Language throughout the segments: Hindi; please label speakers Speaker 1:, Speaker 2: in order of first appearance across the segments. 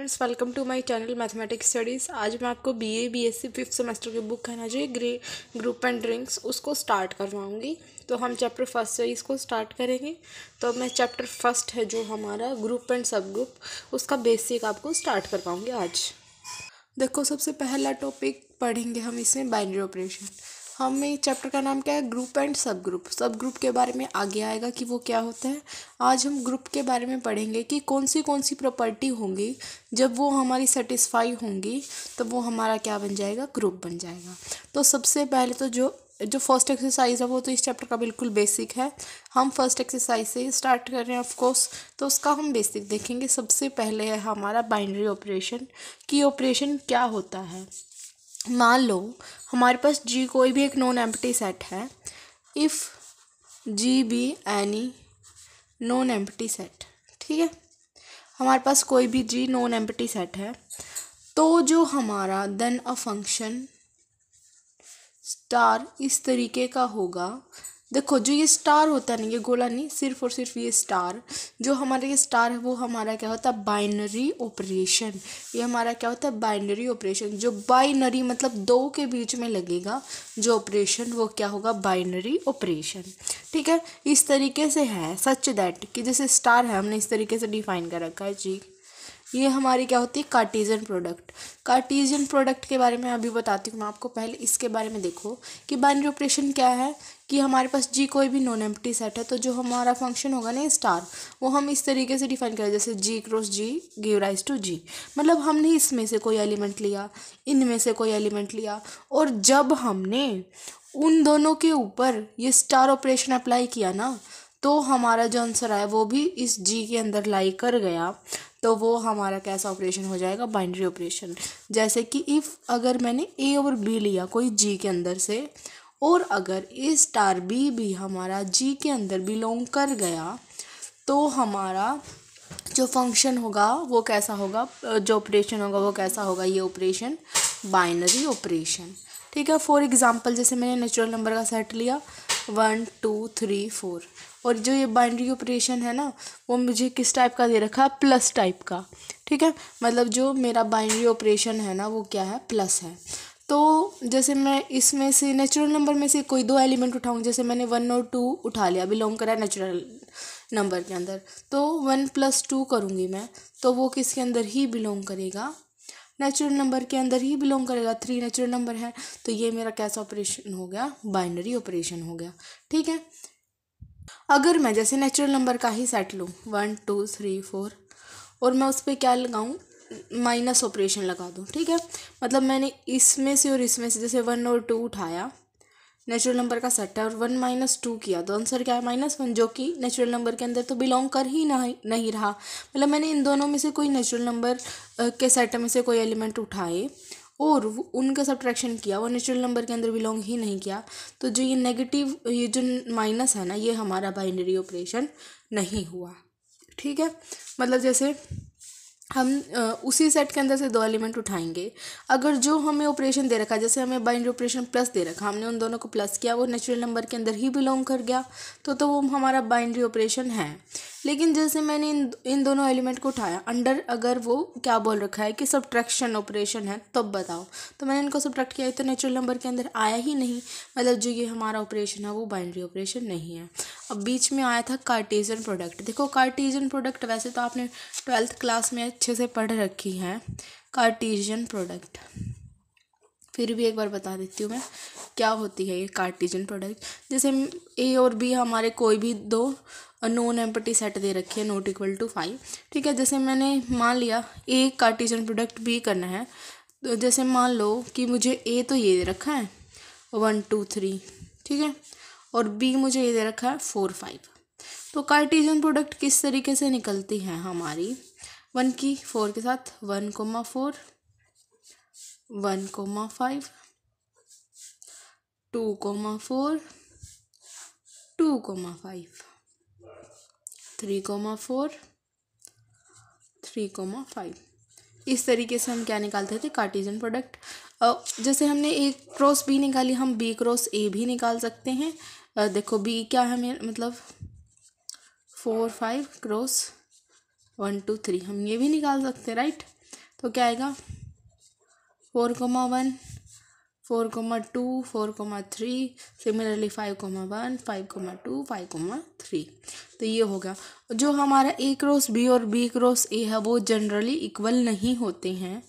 Speaker 1: Friends welcome to my channel mathematics studies आज मैं आपको बीए बीएससी फिफ्थ सेमेस्टर की बुक है ना जो ग्रे ग्रुप एंड ड्रिंक्स उसको स्टार्ट करवाऊंगी तो हम चैप्टर फर्स्ट से इसको स्टार्ट करेंगे तो मैं चैप्टर फर्स्ट है जो हमारा ग्रुप एंड सब ग्रुप उसका बेसिक आपको स्टार्ट करवाऊँगी आज देखो सबसे पहला टॉपिक पढ़ेंगे हम इसमें बाइनरी ऑपरेशन हमें चैप्टर का नाम क्या है group and sub group sub group के बारे में आगे आएगा कि वो क्या होते हैं आज हम ग्रुप के बारे में पढ़ेंगे कि कौन सी कौन सी प्रॉपर्टी होंगी जब वो हमारी सेटिस्फाई होंगी तो वो हमारा क्या बन जाएगा ग्रुप बन जाएगा तो सबसे पहले तो जो जो फर्स्ट एक्सरसाइज है वो तो इस चैप्टर का बिल्कुल बेसिक है हम फर्स्ट एक्सरसाइज से ही स्टार्ट कर रहे हैं ऑफकोर्स तो उसका हम बेसिक देखेंगे सबसे पहले है हमारा बाइनरी ऑपरेशन कि ऑपरेशन क्या होता है मान लो हमारे पास जी कोई भी एक नॉन एम्प्टी सेट है if G be any non empty set ठीक है हमारे पास कोई भी जी नॉन एम्प्टी सेट है तो जो हमारा देन अ फंक्शन स्टार इस तरीके का होगा देखो जो ये स्टार होता है ना ये गोला नहीं सिर्फ और सिर्फ ये स्टार जो हमारा ये स्टार है वो हमारा क्या होता है बाइनरी ऑपरेशन ये हमारा क्या होता है बाइनरी ऑपरेशन जो बाइनरी मतलब दो के बीच में लगेगा जो ऑपरेशन वो क्या होगा बाइनरी ऑपरेशन ठीक है इस तरीके से है सच दैट कि जैसे स्टार है हमने इस तरीके से डिफाइन कर रखा है जी ये हमारी क्या होती है कार्टीजन प्रोडक्ट कार्टीजन प्रोडक्ट के बारे में अभी बताती हूँ मैं आपको पहले इसके बारे में देखो कि बाइनरी ऑपरेशन क्या है कि हमारे पास जी कोई भी नॉन एम्प्टी सेट है तो जो हमारा फंक्शन होगा ना स्टार वो हम इस तरीके से डिफाइन करें जैसे G cross G give rise to G मतलब हमने इसमें से कोई एलिमेंट लिया इनमें से कोई एलिमेंट लिया और जब हमने उन दोनों के ऊपर ये स्टार ऑपरेशन अप्लाई किया ना तो हमारा जो आंसर आया वो भी इस जी के अंदर लाई कर गया तो वो हमारा कैसा ऑपरेशन हो जाएगा बाइंड्री ऑपरेशन जैसे कि इफ़ अगर मैंने ए और बी लिया कोई जी के अंदर से और अगर ए स्टार बी भी हमारा जी के अंदर बिलोंग कर गया तो हमारा जो फंक्शन होगा वो कैसा होगा जो ऑपरेशन होगा वो कैसा होगा ये ऑपरेशन बाइनरी ऑपरेशन ठीक है फॉर एग्जांपल जैसे मैंने नेचुरल नंबर का सेट लिया वन टू थ्री फोर और जो ये बाइनरी ऑपरेशन है ना वो मुझे किस टाइप का दे रखा है प्लस टाइप का ठीक है मतलब जो मेरा बाइनरी ऑपरेशन है ना वो क्या है प्लस है तो जैसे मैं इसमें से नेचुरल नंबर में से कोई दो एलिमेंट उठाऊँ जैसे मैंने वन और टू उठा लिया बिलोंग करा नेचुरल नंबर के अंदर तो वन प्लस टू करूँगी मैं तो वो किसके अंदर ही बिलोंग करेगा नेचुरल नंबर के अंदर ही बिलोंग करेगा थ्री नेचुरल नंबर है तो ये मेरा कैसा ऑपरेशन हो गया बाइनरी ऑपरेशन हो गया ठीक है अगर मैं जैसे नेचुरल नंबर का ही सेट लूँ वन टू थ्री फोर और मैं उस पर क्या लगाऊँ माइनस ऑपरेशन लगा दूँ ठीक है मतलब मैंने इसमें से और इसमें से जैसे वन और टू उठाया नेचुरल नंबर का सेट है और वन माइनस टू किया तो आंसर क्या है माइनस वन जो कि नेचुरल नंबर के अंदर तो बिलोंग कर ही नहीं नहीं रहा मतलब मैंने इन दोनों में से कोई नेचुरल नंबर के सेट में से कोई एलिमेंट उठाए और उनका सब्ट्रैक्शन किया वो नेचुरल नंबर के अंदर बिलोंग ही नहीं किया तो जो ये नेगेटिव ये जो माइनस है ना ये हमारा बाइनरी ऑपरेशन नहीं हुआ ठीक है मतलब जैसे हम उसी सेट के अंदर से दो एलिमेंट उठाएंगे अगर जो हमें ऑपरेशन दे रखा जैसे हमें बाइंड ऑपरेशन प्लस दे रखा हमने उन दोनों को प्लस किया वो नेचुरल नंबर के अंदर ही बिलोंग कर गया तो तो वो हमारा बाइंड्री ऑपरेशन है लेकिन जैसे मैंने इन इन दोनों एलिमेंट को उठाया अंडर अगर वो क्या बोल रखा है कि सब्ट्रैक्शन ऑपरेशन है तब तो बताओ तो मैंने इनको सब्ट्रैक्ट किया तो नेचुरल नंबर के अंदर आया ही नहीं मतलब जो ये हमारा ऑपरेशन है वो बाइनरी ऑपरेशन नहीं है अब बीच में आया था कार्टेजन प्रोडक्ट देखो कार्टेजन प्रोडक्ट वैसे तो आपने ट्वेल्थ क्लास में अच्छे से पढ़ रखी है कार्टेजन प्रोडक्ट फिर भी एक बार बता देती हूँ मैं क्या होती है ये कार्टिजन प्रोडक्ट जैसे ए और बी हमारे कोई भी दो नॉन एम्पटी सेट दे रखी है नोट इक्वल टू फाइव ठीक है जैसे मैंने मान लिया ए कार्टिजन प्रोडक्ट बी करना है तो जैसे मान लो कि मुझे ए तो ये दे रखा है वन टू थ्री ठीक है और बी मुझे ये दे रखा है फोर फाइव तो कार्टिजन प्रोडक्ट किस तरीके से निकलती है हमारी वन की फोर के साथ one comma four one comma five two comma four two comma five three comma four three comma five इस तरीके से हम क्या निकालते थे कार्टिजन प्रोडक्ट जैसे हमने एक क्रॉस बी निकाली हम बी क्रॉस ए भी निकाल सकते हैं देखो बी क्या है मेरा मतलब four five cross one two three हम ये भी निकाल सकते हैं राइट तो क्या आएगा four comma one four comma two four comma three similarly five comma one five comma two five comma three तो ये हो गया जो हमारा ए क्रॉस बी और बी क्रॉस ए है वो जनरली इक्वल नहीं होते हैं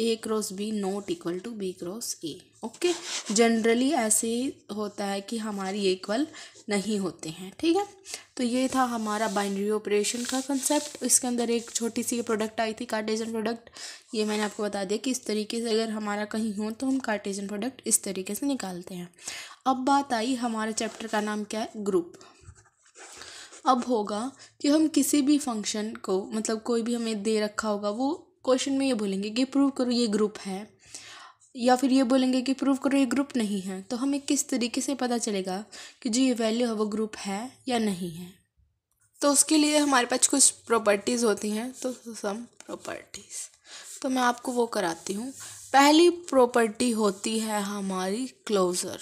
Speaker 1: A cross B not equal to B cross A okay generally ऐसे होता है कि हमारी इक्वल नहीं होते हैं ठीक है तो ये था हमारा बाइनरी ऑपरेशन का कंसेप्ट इसके अंदर एक छोटी सी प्रोडक्ट आई थी कार्टेजन प्रोडक्ट ये मैंने आपको बता दिया कि इस तरीके से अगर हमारा कहीं हो तो हम कार्टेजन प्रोडक्ट इस तरीके से निकालते हैं अब बात आई हमारे चैप्टर का नाम क्या है ग्रुप अब होगा कि हम किसी भी फंक्शन को मतलब कोई भी हमें दे रखा होगा वो क्वेश्चन में ये बोलेंगे कि प्रूव करो ये ग्रुप है या फिर ये बोलेंगे कि प्रूव करो ये ग्रुप नहीं है तो हमें किस तरीके से पता चलेगा कि जो ये वैल्यू है वो ग्रुप है या नहीं है तो उसके लिए हमारे पास कुछ प्रॉपर्टीज़ होती हैं तो सम प्रॉपर्टीज़ तो मैं आपको वो कराती हूँ पहली प्रॉपर्टी होती है हमारी क्लोज़र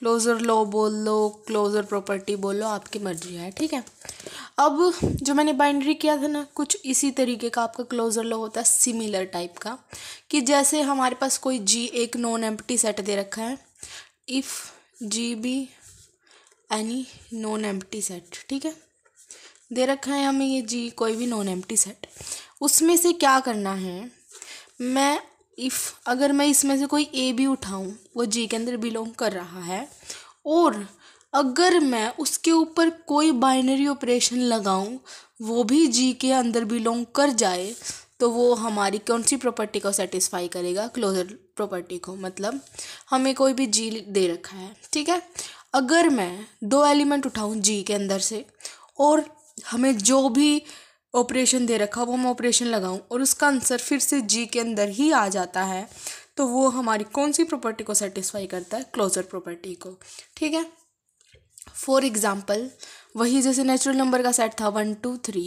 Speaker 1: क्लोज़र लॉ बोल लो क्लोज़र प्रॉपर्टी बोल लो आपकी मर्जी है ठीक है अब जो मैंने बाइंड्री किया था ना कुछ इसी तरीके का आपका क्लोज़र लॉ होता है सिमिलर टाइप का कि जैसे हमारे पास कोई जी एक नॉन एम्प्टी सेट दे रखा है if G be any non empty set ठीक है दे रखा है हमें ये जी कोई भी नॉन एम्प्टी सेट उसमें से क्या करना है मैं इफ़ अगर मैं इसमें से कोई ए भी उठाऊँ वो जी के अंदर बिलोंग कर रहा है और अगर मैं उसके ऊपर कोई बाइनरी ऑपरेशन लगाऊं वो भी जी के अंदर बिलोंग कर जाए तो वो हमारी कौन सी प्रॉपर्टी को सेटिस्फाई करेगा क्लोजर प्रॉपर्टी को मतलब हमें कोई भी जी दे रखा है ठीक है अगर मैं दो एलिमेंट उठाऊं जी के अंदर से और हमें जो भी ऑपरेशन दे रखा वो मैं ऑपरेशन लगाऊँ और उसका आंसर फिर से जी के अंदर ही आ जाता है तो वो हमारी कौन सी प्रॉपर्टी को सेटिस्फाई करता है क्लोजर प्रॉपर्टी को ठीक है फॉर एग्ज़ाम्पल वही जैसे नेचुरल नंबर का सेट था वन टू थ्री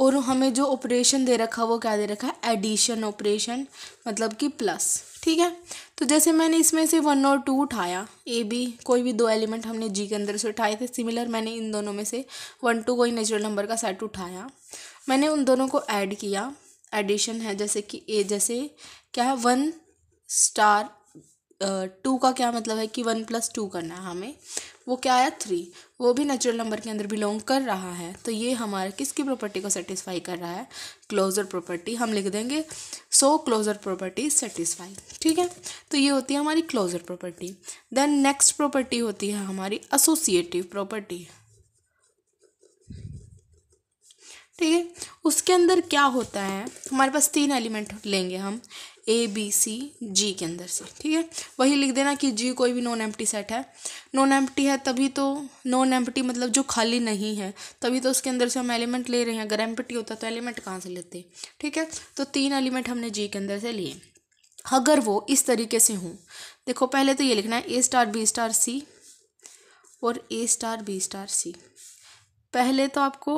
Speaker 1: और हमें जो ऑपरेशन दे रखा वो क्या दे रखा है एडिशन ऑपरेशन मतलब कि प्लस ठीक है तो जैसे मैंने इसमें से वन और टू उठाया ए बी कोई भी दो एलिमेंट हमने जी के अंदर से उठाए थे सिमिलर मैंने इन दोनों में से वन टू कोई नेचुरल नंबर का सेट उठाया मैंने उन दोनों को ऐड किया एडिशन है जैसे कि ए जैसे क्या है वन स्टार टू का क्या मतलब है कि वन प्लस टू करना है हमें वो क्या आया थ्री वो भी नेचुरल नंबर के अंदर बिलोंग कर रहा है तो ये हमारे किसकी प्रॉपर्टी को सेटिस्फाई कर रहा है क्लोजर प्रॉपर्टी हम लिख देंगे सो क्लोजर प्रॉपर्टी सेटिस्फाई ठीक है तो ये होती है हमारी closure property then next property होती है हमारी एसोसिएटिव प्रॉपर्टी ठीक है उसके अंदर क्या होता है हमारे पास तीन एलिमेंट लेंगे हम ए बी सी जी के अंदर से ठीक है वही लिख देना कि जी कोई भी नॉन एम्प्टी सेट है नॉन एम्प्टी है तभी तो नॉन एम्प्टी मतलब जो खाली नहीं है तभी तो उसके अंदर से हम एलिमेंट ले रहे हैं अगर एम्प्टी होता तो एलिमेंट कहाँ से लेते ठीक है तो तीन एलिमेंट हमने जी के अंदर से लिए अगर वो इस तरीके से हों देखो पहले तो ये लिखना है A star B star C और A star B star C पहले तो आपको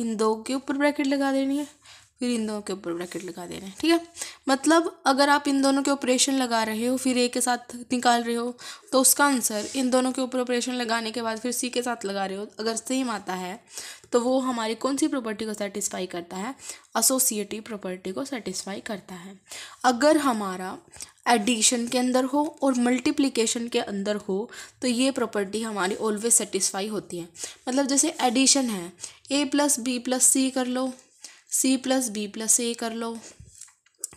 Speaker 1: इन दो के ऊपर ब्रैकेट लगा देनी है फिर इन दोनों के ऊपर ब्रैकेट लगा देना है ठीक है मतलब अगर आप इन दोनों के ऑपरेशन लगा रहे हो फिर ए के साथ निकाल रहे हो तो उसका आंसर इन दोनों के ऊपर ऑपरेशन लगाने के बाद फिर सी के साथ लगा रहे हो अगर सेम आता है तो वो हमारी कौन सी प्रॉपर्टी को सेटिस्फाई करता है असोसिएटिव प्रॉपर्टी को सेटिस्फाई करता है अगर हमारा एडिशन के अंदर हो और मल्टीप्लिकेशन के अंदर हो तो ये प्रॉपर्टी हमारी ऑलवेज सेटिस्फाई होती है मतलब जैसे एडिशन है A plus B plus C कर लो C plus B plus A कर लो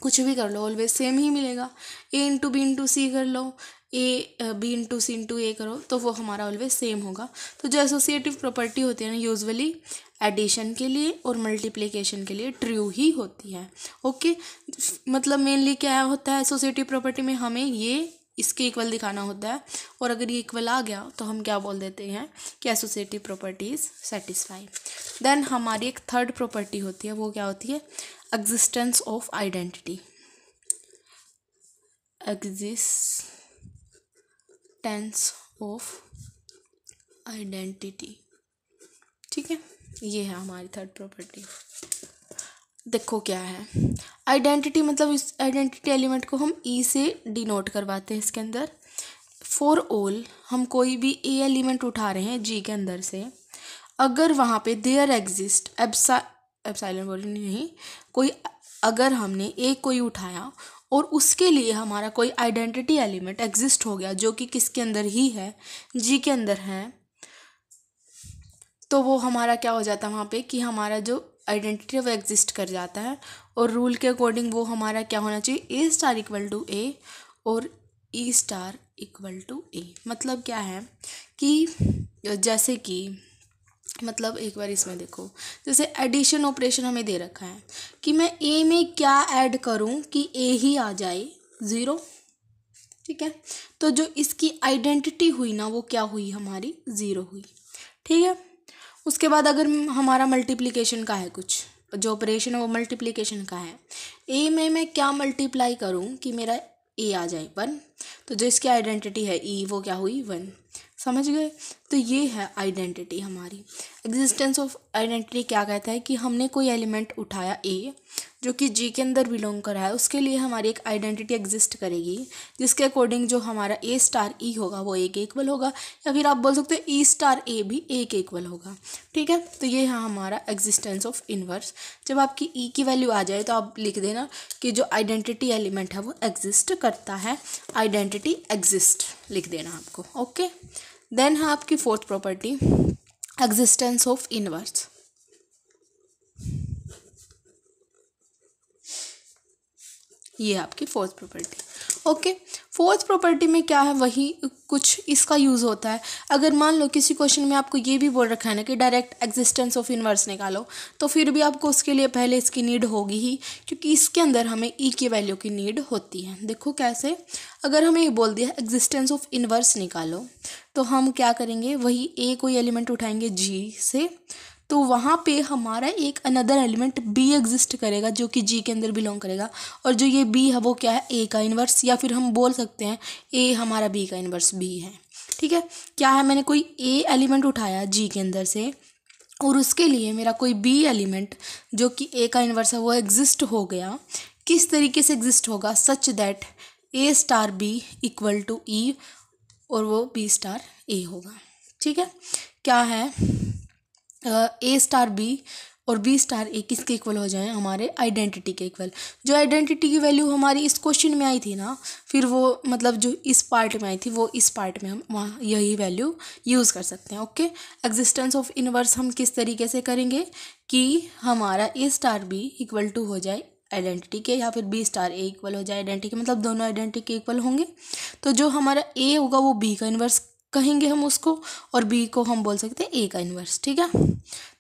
Speaker 1: कुछ भी कर लो ऑलवेज सेम ही मिलेगा A into B into C कर लो A B into C into A करो तो वो हमारा ऑलवेज सेम होगा तो जो एसोसिएटिव प्रॉपर्टी होती है ना यूजुअली एडिशन के लिए और मल्टीप्लिकेशन के लिए ट्रू ही होती है ओके मतलब मेनली क्या होता है एसोसिएटिव प्रॉपर्टी में हमें ये इसके इक्वल दिखाना होता है और अगर ये इक्वल आ गया तो हम क्या बोल देते हैं कि associative property is satisfy then हमारी एक थर्ड प्रॉपर्टी होती है वो क्या होती है existence of identity existence of identity ठीक है ये है हमारी थर्ड प्रॉपर्टी देखो क्या है आइडेंटिटी मतलब इस आइडेंटिटी एलिमेंट को हम ई e से डिनोट करवाते हैं इसके अंदर फॉर ऑल हम कोई भी ए एलिमेंट उठा रहे हैं जी के अंदर से अगर वहाँ पे देयर एग्जिस्ट एब्सा एब्साइलन बोल नहीं कोई अगर हमने ए कोई उठाया और उसके लिए हमारा कोई आइडेंटिटी एलिमेंट एग्जिस्ट हो गया जो कि किसके अंदर ही है जी के अंदर है तो वो हमारा क्या हो जाता है वहाँ पे कि हमारा जो आइडेंटिटी वो एग्जिस्ट कर जाता है और रूल के अकॉर्डिंग वो हमारा क्या होना चाहिए A star equal to A और E star equal to A मतलब क्या है कि जैसे कि मतलब एक बार इसमें देखो जैसे एडिशन ऑपरेशन हमें दे रखा है कि मैं ए में क्या ऐड करूं कि ए ही आ जाए ज़ीरो ठीक है तो जो इसकी आइडेंटिटी हुई ना वो क्या हुई हमारी ज़ीरो हुई ठीक है उसके बाद अगर हमारा मल्टीप्लिकेशन का है कुछ जो ऑपरेशन है वो मल्टीप्लिकेशन का है ए में मैं क्या मल्टीप्लाई करूँ कि मेरा ए आ जाए वन तो जो इसकी आइडेंटिटी है ई e, वो क्या हुई वन समझ गए तो ये है आइडेंटिटी हमारी एग्जिस्टेंस ऑफ आइडेंटिटी क्या कहता है कि हमने कोई एलिमेंट उठाया ए जो कि जी के अंदर बिलोंग कर रहा है उसके लिए हमारी एक आइडेंटिटी एग्जिस्ट करेगी जिसके अकॉर्डिंग जो हमारा ए स्टार ई होगा वो ए के इक्वल होगा या फिर आप बोल सकते हो ई स्टार ए भी ए के इक्वल होगा ठीक है तो ये है हमारा एग्जिस्टेंस ऑफ इनवर्स जब आपकी ई e की वैल्यू आ जाए तो आप लिख देना कि जो आइडेंटिटी एलिमेंट है वो एग्जिस्ट करता है आइडेंटिटी एग्जिस्ट लिख देना आपको ओके देन है आपकी fourth property existence of inverse ये आपकी fourth property okay fourth property में क्या है वही कुछ इसका यूज़ होता है अगर मान लो किसी क्वेश्चन में आपको ये भी बोल रखा है ना कि डायरेक्ट एग्जिस्टेंस ऑफ यूनिवर्स निकालो तो फिर भी आपको उसके लिए पहले इसकी नीड होगी ही क्योंकि इसके अंदर हमें ई e की वैल्यू की नीड होती है देखो कैसे अगर हमें ये बोल दिया एग्जिस्टेंस ऑफ इनवर्स निकालो तो हम क्या करेंगे वही ए कोई एलिमेंट उठाएंगे जी से तो वहाँ पे हमारा एक अनदर एलिमेंट बी एग्जिस्ट करेगा जो कि जी के अंदर बिलोंग करेगा और जो ये बी है वो क्या है ए का इन्वर्स या फिर हम बोल सकते हैं ए हमारा बी का इन्वर्स बी है ठीक है क्या है मैंने कोई ए एलिमेंट उठाया जी के अंदर से और उसके लिए मेरा कोई बी एलिमेंट जो कि ए का इन्वर्स है वो एग्जिस्ट हो गया किस तरीके से एग्जिस्ट होगा such that A star B equal to E और वो बी स्टार ए होगा ठीक है क्या है ए स्टार बी और बी स्टार ए किसके इक्वल हो जाएं हमारे आइडेंटिटी के इक्वल जो आइडेंटिटी की वैल्यू हमारी इस क्वेश्चन में आई थी ना फिर वो मतलब जो इस पार्ट में आई थी वो इस पार्ट में हम वहाँ यही वैल्यू यूज़ कर सकते हैं ओके एग्जिस्टेंस ऑफ इनवर्स हम किस तरीके से करेंगे कि हमारा A star B equal to हो जाए आइडेंटिटी के या फिर बी स्टार ए इक्वल हो जाए आइडेंटिटी के मतलब दोनों आइडेंटिटी के इक्वल होंगे तो जो हमारा ए होगा वो बी का इन्वर्स कहेंगे हम उसको और बी को हम बोल सकते हैं ए का इन्वर्स ठीक है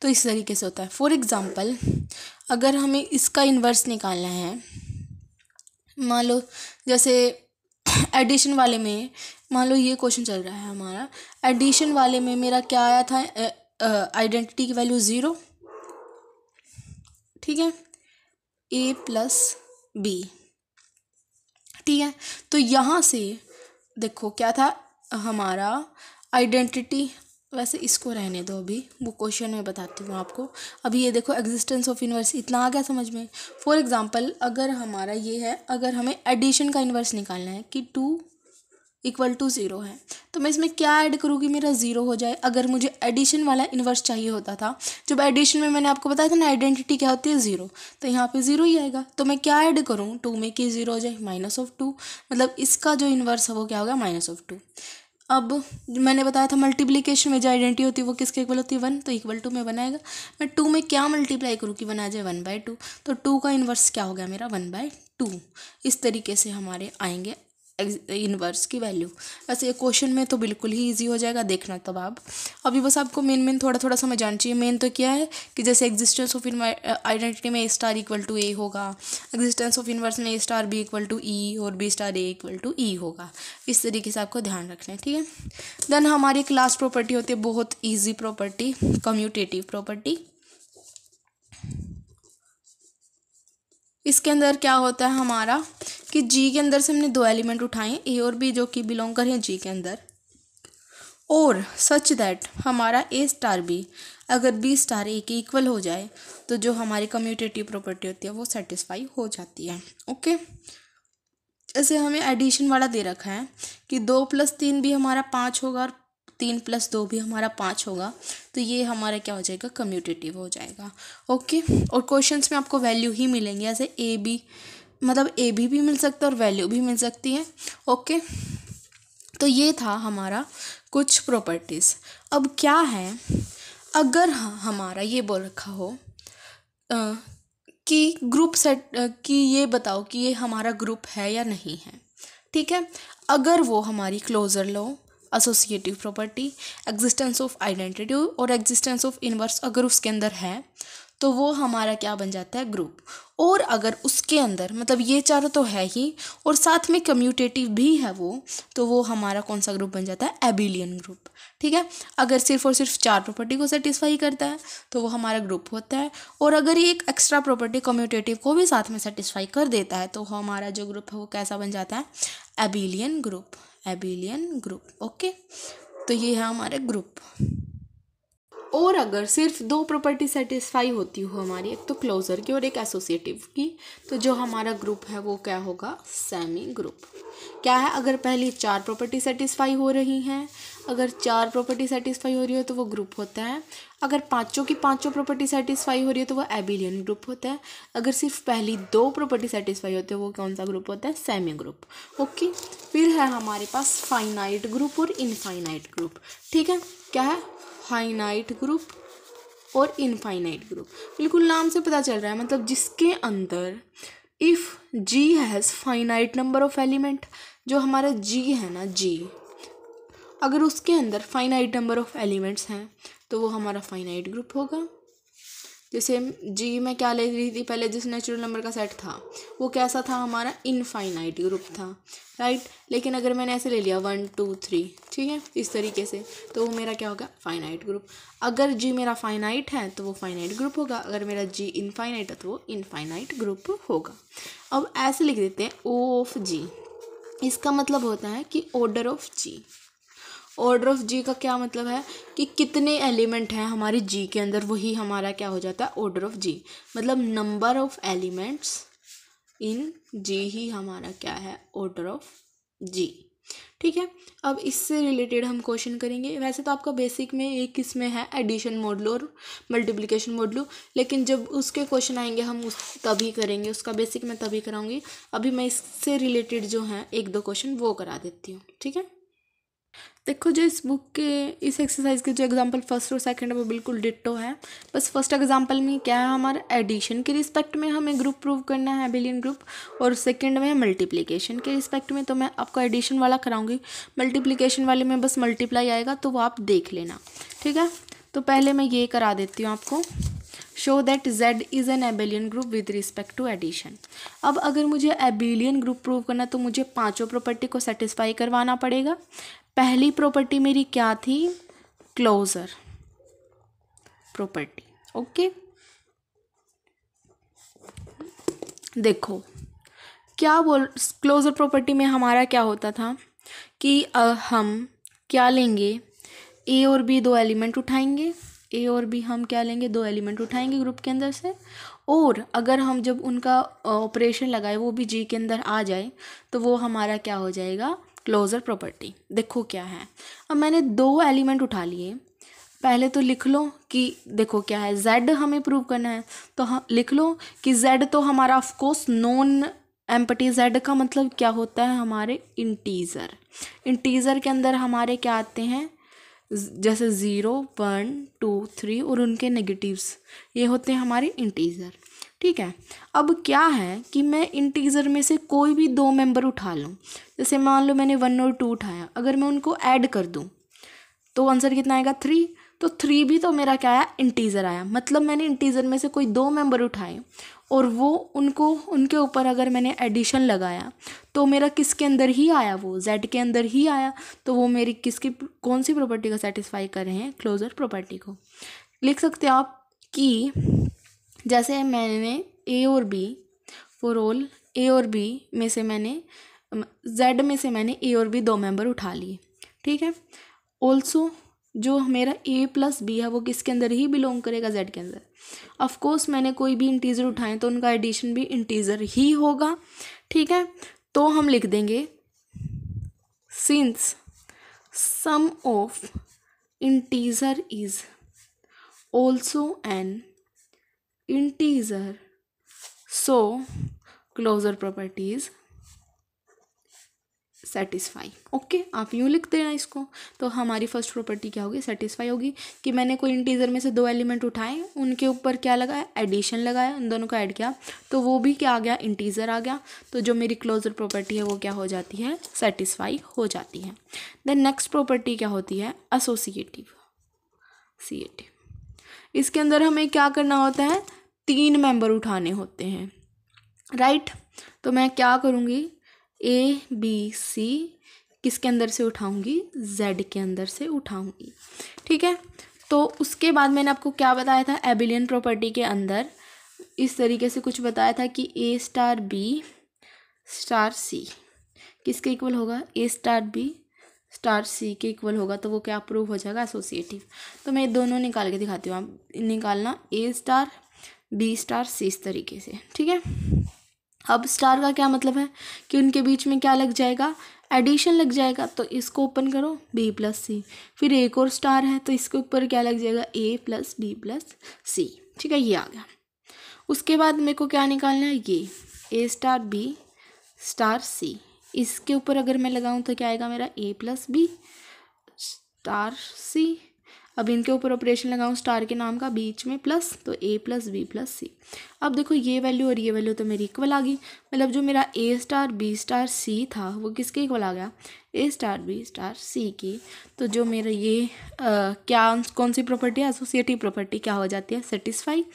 Speaker 1: तो इस तरीके से होता है फॉर एग्ज़ाम्पल अगर हमें इसका इन्वर्स निकालना है मान लो जैसे एडिशन वाले में मान लो ये क्वेश्चन चल रहा है हमारा एडिशन वाले में मेरा क्या आया था आइडेंटिटी की वैल्यू ज़ीरो ठीक है ए प्लस बी ठीक है तो यहाँ से देखो क्या था हमारा आइडेंटिटी वैसे इसको रहने दो अभी वो क्वेश्चन में बताती हूँ आपको अभी ये देखो एग्जिस्टेंस ऑफ इन्वर्स इतना आ गया समझ में फॉर एग्ज़ाम्पल अगर हमारा ये है अगर हमें एडिशन का इन्वर्स निकालना है कि टू इक्वल टू ज़ीरो है तो मैं इसमें क्या ऐड करूँगी मेरा ज़ीरो हो जाए अगर मुझे एडिशन वाला इन्वर्स चाहिए होता था जब एडिशन में मैंने आपको बताया था ना आइडेंटिटी क्या होती है ज़ीरो तो यहाँ पे ज़ीरो ही आएगा तो मैं क्या ऐड करूँ टू में कि ज़ीरो हो जाए माइनस ऑफ टू मतलब इसका जो इन्वर्स है वो क्या होगा माइनस ऑफ टू अब मैंने बताया था मल्टीप्लिकेशन में जो आइडेंटिटी होती है वो किसके इक्वल होती है वन तो इक्वल टू में बनाएगा मैं टू में क्या मल्टीप्लाई करूँ कि बना जाए वन बाय टू तो टू का इन्वर्स क्या हो गया मेरा वन बाय टू इस तरीके से हमारे आएंगे इनवर्स की वैल्यू ऐसे क्वेश्चन में तो बिल्कुल ही ईजी हो जाएगा देखना तब आप अभी बस आपको मेन मेन थोड़ा थोड़ा समझ आना चाहिए मेन तो क्या है कि जैसे एग्जिस्टेंस ऑफ आइडेंटिटी में A star equal to A होगा एग्जिस्टेंस ऑफ इनवर्स में A star B equal to E और B star A equal to E होगा इस तरीके से आपको ध्यान रखना है ठीक है देन हमारी एक लास्ट प्रॉपर्टी होती है बहुत ईजी प्रॉपर्टी कम्यूटेटिव प्रॉपर्टी इसके अंदर क्या होता है हमारा कि जी के अंदर से हमने दो एलिमेंट उठाए ए और बी जो कि बिलोंग करें जी के अंदर और सच दैट हमारा ए स्टार बी अगर बी स्टार ए के इक्वल हो जाए तो जो हमारी कम्यूटेटिव प्रॉपर्टी होती है वो सेटिस्फाई हो जाती है ओके ऐसे हमें एडिशन वाला दे रखा है कि दो प्लस तीन भी हमारा पाँच होगा और तीन प्लस दो भी हमारा पाँच होगा तो ये हमारा क्या हो जाएगा कम्यूटेटिव हो जाएगा ओके और क्वेश्चन में आपको वैल्यू ही मिलेंगे ऐसे ए बी मतलब ए भी, भी मिल सकता है और वैल्यू भी मिल सकती है ओके तो ये था हमारा कुछ प्रॉपर्टीज़ अब क्या है अगर हमारा ये बोल रखा हो आ, कि ग्रुप सेट कि ये बताओ कि ये हमारा ग्रुप है या नहीं है ठीक है अगर वो हमारी closure law associative property existence of identity और एग्जिस्टेंस ऑफ इनवर्स अगर उसके अंदर है तो वो हमारा क्या बन जाता है ग्रुप और अगर उसके अंदर मतलब ये चारों तो है ही और साथ में कम्यूटेटिव भी है वो तो वो हमारा कौन सा ग्रुप बन जाता है एबिलियन ग्रुप ठीक है अगर सिर्फ और सिर्फ चार प्रॉपर्टी को सेटिस्फाई करता है तो वो हमारा ग्रुप होता है और अगर ये एक एक्स्ट्रा प्रॉपर्टी कम्यूटेटिव को भी साथ में सेटिस्फाई कर देता है तो हमारा जो ग्रुप है वो कैसा बन जाता है abelian group abelian group okay तो ये है हमारे ग्रुप और अगर सिर्फ दो प्रॉपर्टी सेटिस्फाई होती हो हमारी एक तो क्लोजर की और एक एसोसिएटिव की तो जो हमारा ग्रुप है वो क्या होगा सेमी ग्रुप क्या है अगर पहली चार प्रॉपर्टी सेटिस्फाई हो रही हैं अगर चार प्रॉपर्टी सेटिस्फाई हो रही हो तो वो ग्रुप होता है अगर पांचों की पांचों प्रॉपर्टी सेटिस्फाई हो रही है तो वो एबिलियन ग्रुप होता है अगर सिर्फ पहली दो प्रॉपर्टी सेटिस्फाई होती है वो कौन सा ग्रुप होता है सेमी ग्रुप ओके फिर है हमारे पास फाइनाइट ग्रुप और इनफाइनाइट ग्रुप ठीक है क्या है फाइनाइट ग्रुप और इनफाइनाइट ग्रुप बिल्कुल नाम से पता चल रहा है मतलब जिसके अंदर if G has finite number of element जो हमारा जी है ना जी अगर उसके अंदर फाइनाइट नंबर ऑफ एलिमेंट्स हैं तो वो हमारा फाइनाइट ग्रुप होगा जैसे जी मैं क्या ले रही थी पहले जिस नेचुरल नंबर का सेट था वो कैसा था हमारा इनफाइनाइट ग्रुप था राइट लेकिन अगर मैंने ऐसे ले लिया वन टू थ्री ठीक है इस तरीके से तो वो मेरा क्या होगा फाइनाइट ग्रुप अगर जी मेरा फाइनाइट है तो वो फाइनाइट ग्रुप होगा अगर मेरा जी इनफाइनाइट है तो वो इनफाइनाइट ग्रुप होगा अब ऐसे लिख देते हैं ओ ऑफ जी इसका मतलब होता है कि order of G order of G का क्या मतलब है कि कितने एलिमेंट हैं हमारे जी के अंदर वही हमारा क्या हो जाता है ऑर्डर ऑफ जी मतलब number of elements in G ही हमारा क्या है ऑर्डर ऑफ जी ठीक है अब इससे रिलेटेड हम क्वेश्चन करेंगे वैसे तो आपका बेसिक में एक इसमें है एडिशन मॉडलो और मल्टीप्लिकेशन मॉडलो लेकिन जब उसके क्वेश्चन आएंगे हम उस तभी करेंगे उसका बेसिक मैं तभी कराऊंगी अभी मैं इससे रिलेटेड जो है एक दो क्वेश्चन वो करा देती हूँ ठीक है देखो जो इस बुक के इस एक्सरसाइज के जो एग्जांपल फर्स्ट और सेकंड है वो बिल्कुल डिट्टो है बस फर्स्ट एग्जांपल में क्या है हमारा एडिशन के रिस्पेक्ट में हमें ग्रुप प्रूव करना है बिलियन ग्रुप और सेकंड में मल्टीप्लिकेशन के रिस्पेक्ट में तो मैं आपको एडिशन वाला कराऊंगी मल्टीप्लीकेशन वाले में बस मल्टीप्लाई आएगा तो वो आप देख लेना ठीक है तो पहले मैं ये करा देती हूँ आपको show that Z is an abelian group with respect to addition अब अगर मुझे एबेलियन ग्रुप प्रूव करना तो मुझे पांचों प्रॉपर्टी को सेटिस्फाई करवाना पड़ेगा पहली प्रॉपर्टी मेरी क्या थी क्लोजर प्रॉपर्टी ओके देखो क्या बोल क्लोजर प्रॉपर्टी में हमारा क्या होता था कि हम क्या लेंगे ए और बी दो एलिमेंट उठाएंगे ए और बी हम क्या लेंगे दो एलिमेंट उठाएंगे ग्रुप के अंदर से और अगर हम जब उनका ऑपरेशन लगाए वो भी जी के अंदर आ जाए तो वो हमारा क्या हो जाएगा क्लोज़र प्रॉपर्टी देखो क्या है अब मैंने दो एलिमेंट उठा लिए पहले तो लिख लो कि देखो क्या है जेड हमें प्रूव करना है तो हम लिख लो कि जेड तो हमारा ऑफकोर्स नॉन एम्पटी जेड का मतलब क्या होता है हमारे इंटीज़र इंटीज़र के अंदर हमारे क्या आते हैं जैसे ज़ीरो वन टू थ्री और उनके नेगेटिव्स ये होते हैं हमारे इंटीज़र ठीक है अब क्या है कि मैं इंटीज़र में से कोई भी दो मेंबर उठा लूँ जैसे मान लो मैंने वन और टू उठाया अगर मैं उनको ऐड कर दूँ तो आंसर कितना आएगा थ्री तो थ्री भी तो मेरा क्या आया इंटीज़र आया मतलब मैंने इंटीज़र में से कोई दो मेंबर उठाए और वो उनको उनके ऊपर अगर मैंने एडिशन लगाया तो मेरा किसके अंदर ही आया वो जेड के अंदर ही आया तो वो मेरी किसकी कौन सी प्रॉपर्टी का सेटिस्फाई कर रहे हैं क्लोजर प्रॉपर्टी को लिख सकते हो आप कि जैसे मैंने ए और बी फॉर ऑल ए और बी में से मैंने जेड में से मैंने ए और बी दो मेंबर उठा लिए ठीक है ऑल्सो जो मेरा ए प्लस बी है वो किसके अंदर ही बिलोंग करेगा जेड के अंदर ऑफ कोर्स मैंने कोई भी इंटीजर उठाएं तो उनका एडिशन भी इंटीजर ही होगा ठीक है तो हम लिख देंगे since sum of integer is also an integer so closure properties satisfy okay आप यूँ लिख हैं इसको तो हमारी फर्स्ट प्रॉपर्टी क्या होगी सेटिस्फाई होगी कि मैंने कोई इंटीजर में से दो एलिमेंट उठाए उनके ऊपर क्या लगाया एडिशन लगाया उन दोनों को ऐड किया तो वो भी क्या आ गया इंटीजर आ गया तो जो मेरी क्लोजर प्रॉपर्टी है वो क्या हो जाती है सेटिस्फाई हो जाती है देन नेक्स्ट प्रॉपर्टी क्या होती है एसोसिएटिव सी इसके अंदर हमें क्या करना होता है तीन मेंबर उठाने होते हैं राइट right? तो मैं क्या करूँगी ए बी सी किसके अंदर से उठाऊंगी जेड के अंदर से उठाऊंगी ठीक है तो उसके बाद मैंने आपको क्या बताया था एबिलियन प्रॉपर्टी के अंदर इस तरीके से कुछ बताया था कि A star B star C किसके इक्वल होगा A star B star C के इक्वल होगा तो वो क्या प्रूव हो जाएगा एसोसिएटिव तो मैं दोनों निकाल के दिखाती हूँ आप निकालना A star B star C इस तरीके से ठीक है अब स्टार का क्या मतलब है कि उनके बीच में क्या लग जाएगा एडिशन लग जाएगा तो इसको ओपन करो बी प्लस सी फिर एक और स्टार है तो इसके ऊपर क्या लग जाएगा A plus B plus C ठीक है ये आ गया उसके बाद मेरे को क्या निकालना है ये A star B star C इसके ऊपर अगर मैं लगाऊं तो क्या आएगा मेरा A plus B star C अब इनके ऊपर ऑपरेशन लगाऊँ स्टार के नाम का बीच में प्लस तो A plus B plus C अब देखो ये वैल्यू और ये वैल्यू तो मेरी इक्वल आ गई मतलब जो मेरा A star B star C था वो किसके इक्वल आ गया A star B star C की तो जो मेरा ये आ, क्या कौन सी प्रॉपर्टी है एसोसिएटिव प्रॉपर्टी क्या हो जाती है सेटिस्फाई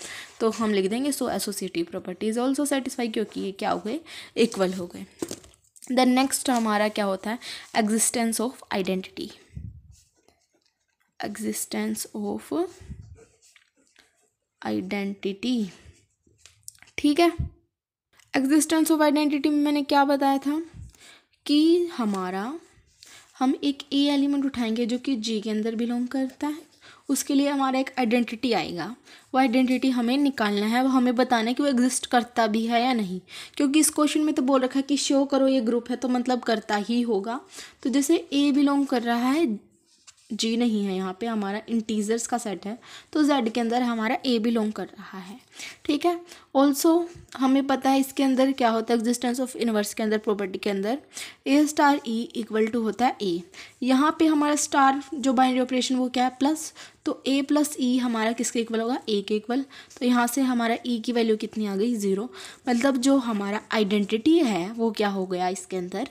Speaker 1: तो हम लिख देंगे so associative property is also satisfy क्योंकि ये क्या हो गए इक्वल हो गए द नेक्स्ट हमारा क्या होता है existence of identity existence of identity ठीक है एग्जिस्टेंस ऑफ आइडेंटिटी में मैंने क्या बताया था कि हमारा हम एक ए एलिमेंट उठाएंगे जो कि जी के अंदर बिलोंग करता है उसके लिए हमारा एक आइडेंटिटी आएगा वो आइडेंटिटी हमें निकालना है वो हमें बताना है कि वो एग्जिस्ट करता भी है या नहीं क्योंकि इस क्वेश्चन में तो बोल रखा है कि शो करो ये ग्रुप है तो मतलब करता ही होगा तो जैसे ए बिलोंग कर रहा है जी नहीं है यहाँ पे हमारा इंटीजर्स का सेट है तो जेड के अंदर हमारा ए बिलोंग कर रहा है ठीक है ऑल्सो हमें पता है इसके अंदर क्या होता है एग्जिस्टेंस ऑफ इनवर्स के अंदर प्रॉपर्टी के अंदर A star E equal to होता है ए यहाँ पे हमारा स्टार जो बाइनरी ऑपरेशन वो क्या है प्लस तो ए प्लस ई हमारा किसके इक्वल होगा ए के इक्वल तो यहाँ से हमारा ई e की वैल्यू कितनी आ गई ज़ीरो मतलब जो हमारा आइडेंटिटी है वो क्या हो गया इसके अंदर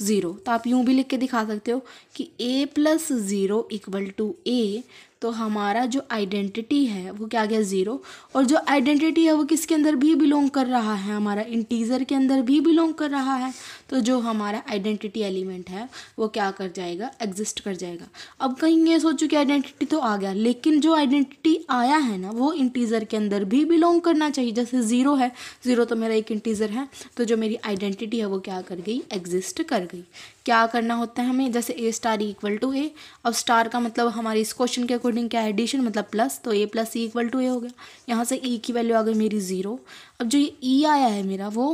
Speaker 1: ज़ीरो तो आप यूँ भी लिख के दिखा सकते हो कि A plus zero equal to A तो हमारा जो आइडेंटिटी है वो क्या गया ज़ीरो और जो आइडेंटिटी है वो किसके अंदर भी बिलोंग कर रहा है हमारा इंटीज़र के अंदर भी बिलोंग कर रहा है तो जो हमारा आइडेंटिटी एलिमेंट है वो क्या कर जाएगा एग्जिस्ट कर जाएगा अब कहीं ये सोचो कि आइडेंटिटी तो आ गया लेकिन जो आइडेंटिटी आया है ना वो इंटीज़र के अंदर भी बिलोंग करना चाहिए जैसे ज़ीरो है ज़ीरो तो मेरा एक इंटीज़र है तो जो मेरी आइडेंटिटी है वो क्या कर गई एग्जिस्ट कर गई क्या करना होता है हमें जैसे A star equal to A अब स्टार का मतलब हमारे इस क्वेश्चन के अकॉर्डिंग क्या है एडिशन मतलब प्लस तो A plus E equal to A हो गया यहाँ से ई e की वैल्यू आ गई मेरी ज़ीरो अब जो ये ई e आया है मेरा वो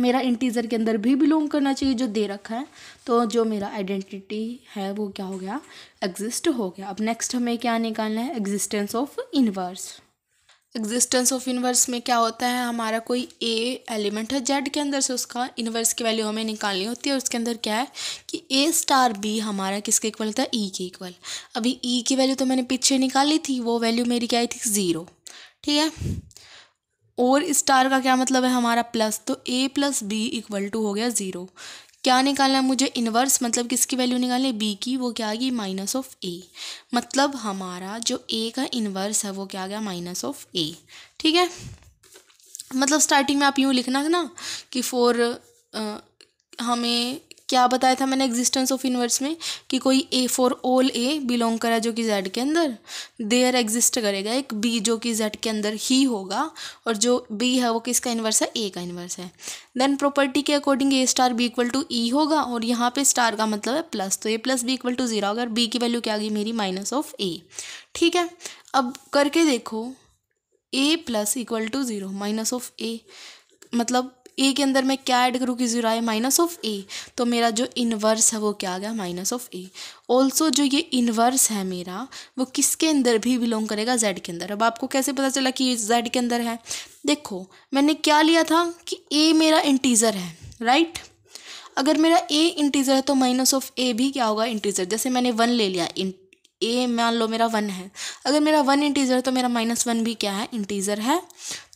Speaker 1: मेरा इंटीजर के अंदर भी बिलोंग करना चाहिए जो दे रखा है तो जो मेरा आइडेंटिटी है वो क्या हो गया एग्जिस्ट हो गया अब नेक्स्ट हमें क्या निकालना है existence of inverse existence of inverse में क्या होता है हमारा कोई ए एलिमेंट है जेड के अंदर से उसका इनवर्स की वैल्यू हमें निकालनी होती है उसके अंदर क्या है कि ए स्टार बी हमारा किसके इक्वल होता है ई e के इक्वल अभी ई e की वैल्यू तो मैंने पीछे निकाली थी वो वैल्यू मेरी क्या आई थी ज़ीरो ठीक है और स्टार का क्या मतलब है हमारा प्लस तो A plus B equal to हो गया ज़ीरो क्या निकालना है मुझे इनवर्स मतलब किसकी वैल्यू निकालनी है बी की वो क्या आ गई माइनस ऑफ ए मतलब हमारा जो ए का इन्वर्स है वो क्या आ गया माइनस ऑफ ए ठीक है मतलब स्टार्टिंग में आप यूँ लिखना ना कि फोर हमें क्या बताया था मैंने एग्जिस्टेंस ऑफ यूनिवर्स में कि कोई A for all A belong करा जो कि जेड के अंदर देयर एग्जिस्ट करेगा एक बी जो कि जेड के अंदर ही होगा और जो बी है वो किसका इन्वर्स है ए का इन्वर्स है देन प्रॉपर्टी के according A star B equal to E होगा और यहाँ पे स्टार का मतलब है प्लस तो A plus B equal to zero अगर बी की वैल्यू क्या आ गई मेरी माइनस ऑफ ए ठीक है अब करके देखो A plus equal to zero minus of A मतलब ए के अंदर मैं क्या ऐड करूँ कि ज़ीरो आए माइनस ऑफ ए तो मेरा जो इन्वर्स है वो क्या आ गया माइनस ऑफ ए ऑल्सो जो ये इन्वर्स है मेरा वो किसके अंदर भी बिलोंग करेगा जेड के अंदर अब आपको कैसे पता चला कि ये जेड के अंदर है देखो मैंने क्या लिया था कि ए मेरा इंटीज़र है राइट अगर मेरा ए इंटीज़र है तो माइनस ऑफ ए भी क्या होगा इंटीज़र जैसे मैंने वन ले लिया ए मान लो मेरा वन है अगर मेरा वन इंटीज़र है तो मेरा माइनस वन भी क्या है इंटीज़र है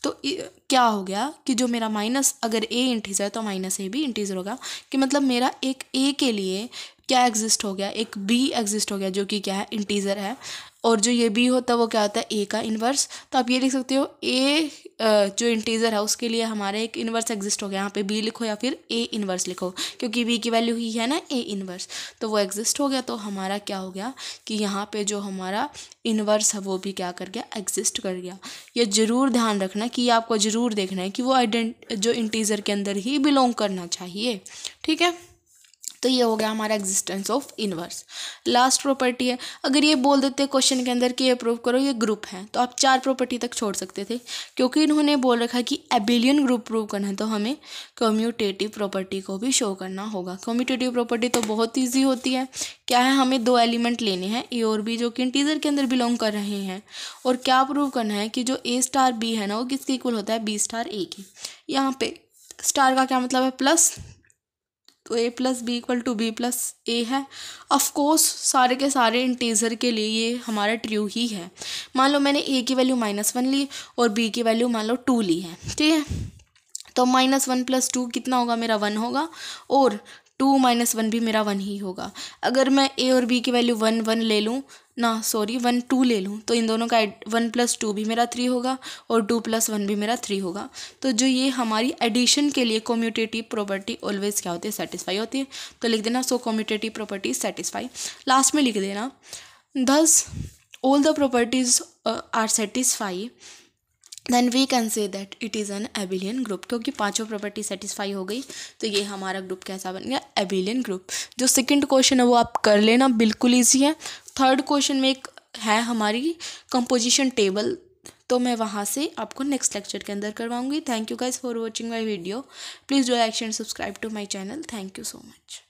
Speaker 1: तो क्या हो गया कि जो मेरा माइनस अगर ए इंटीज़र है तो माइनस ए भी इंटीज़र होगा कि मतलब मेरा एक ए के लिए क्या एग्जिस्ट हो गया एक बी एग्जिस्ट हो गया जो कि क्या है इंटीज़र है और जो ये बी होता है वो क्या होता है ए का इन्वर्स तो आप ये लिख सकते हो ए जो इंटीजर है उसके लिए हमारा एक इन्वर्स एग्जिस्ट हो गया यहाँ पे बी लिखो या फिर ए इन्वर्स लिखो क्योंकि बी की वैल्यू ही है ना ए इन्वर्स तो वो एग्जिस्ट हो गया तो हमारा क्या हो गया कि यहाँ पे जो हमारा इन्वर्स है वो भी क्या कर गया एग्जिस्ट कर गया ये ज़रूर ध्यान रखना कि ये आपको ज़रूर देखना है कि वो आइडेंट जो इंटीजर के अंदर ही बिलोंग करना चाहिए ठीक है तो ये हो गया हमारा existence of inverse last property है अगर ये बोल देते क्वेश्चन के अंदर कि ये प्रूव करो ये ग्रुप है तो आप चार प्रॉपर्टी तक छोड़ सकते थे क्योंकि इन्होंने बोल रखा कि एबिलियन ग्रुप प्रूव करना है तो हमें कम्यूटेटिव प्रॉपर्टी को भी शो करना होगा कम्यूटेटिव प्रॉपर्टी तो बहुत ईजी होती है क्या है हमें दो एलिमेंट लेने हैं ए और बी जो कि इंटीजर के अंदर बिलोंग कर रहे हैं और क्या प्रूव करना है कि जो ए स्टार बी है ना वो किसके इक्वल होता है बी स्टार ए के यहाँ पे स्टार का क्या मतलब है प्लस तो A plus B equal to B plus A है ऑफकोर्स सारे के सारे इंटीजर के लिए ये हमारा ट्रू ही है मान लो मैंने ए की वैल्यू माइनस वन ली और बी की वैल्यू मान लो टू ली है ठीक है तो माइनस वन प्लस टू कितना होगा मेरा वन होगा और टू माइनस वन भी मेरा वन ही होगा अगर मैं ए और बी की वैल्यू वन वन ले लूँ ना सॉरी वन टू ले लूँ तो इन दोनों का वन प्लस टू भी मेरा थ्री होगा और टू प्लस वन भी मेरा थ्री होगा तो जो ये हमारी एडिशन के लिए कॉम्यूटेटिव प्रॉपर्टी ऑलवेज क्या होती है सेटिस्फाई होती है तो लिख देना so commutative property satisfy last में लिख देना thus all the properties are satisfy then we can say that it is an abelian group क्योंकि पांचों प्रॉपर्टी सेटिस्फाई हो गई तो ये हमारा ग्रुप कैसा बन गया एबिलियन ग्रुप जो सेकंड क्वेश्चन है वो आप कर लेना बिल्कुल ईजी है थर्ड क्वेश्चन में एक है हमारी कंपोजिशन टेबल तो मैं वहाँ से आपको नेक्स्ट लेक्चर के अंदर करवाऊंगी thank you guys for watching my video please do like and subscribe to my channel thank you so much